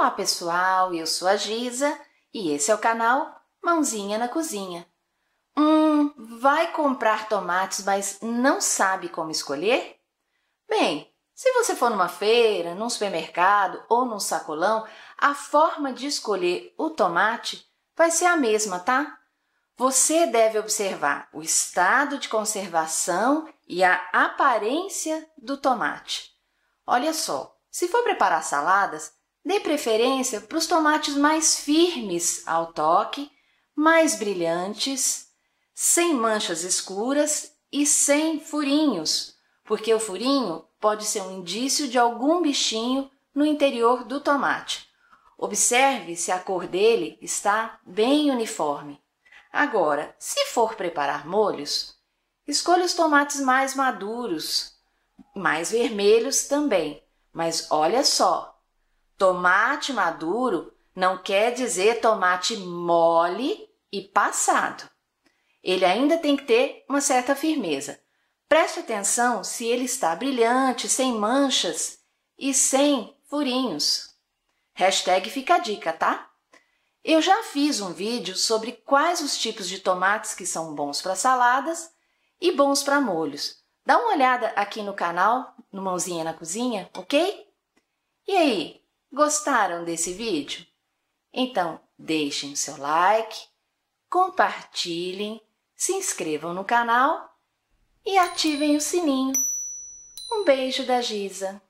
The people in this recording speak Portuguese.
Olá pessoal, eu sou a Giza e esse é o canal Mãozinha na Cozinha. Hum, vai comprar tomates, mas não sabe como escolher? Bem, se você for numa feira, num supermercado ou num sacolão, a forma de escolher o tomate vai ser a mesma, tá? Você deve observar o estado de conservação e a aparência do tomate. Olha só, se for preparar saladas, Dê preferência para os tomates mais firmes ao toque, mais brilhantes, sem manchas escuras e sem furinhos, porque o furinho pode ser um indício de algum bichinho no interior do tomate. Observe se a cor dele está bem uniforme. Agora, se for preparar molhos, escolha os tomates mais maduros, mais vermelhos também. Mas olha só, Tomate maduro não quer dizer tomate mole e passado. Ele ainda tem que ter uma certa firmeza. Preste atenção se ele está brilhante, sem manchas e sem furinhos. Hashtag fica a dica, tá? Eu já fiz um vídeo sobre quais os tipos de tomates que são bons para saladas e bons para molhos. Dá uma olhada aqui no canal, no Mãozinha na Cozinha, ok? E aí, Gostaram desse vídeo? Então, deixem seu like, compartilhem, se inscrevam no canal e ativem o sininho. Um beijo da Giza!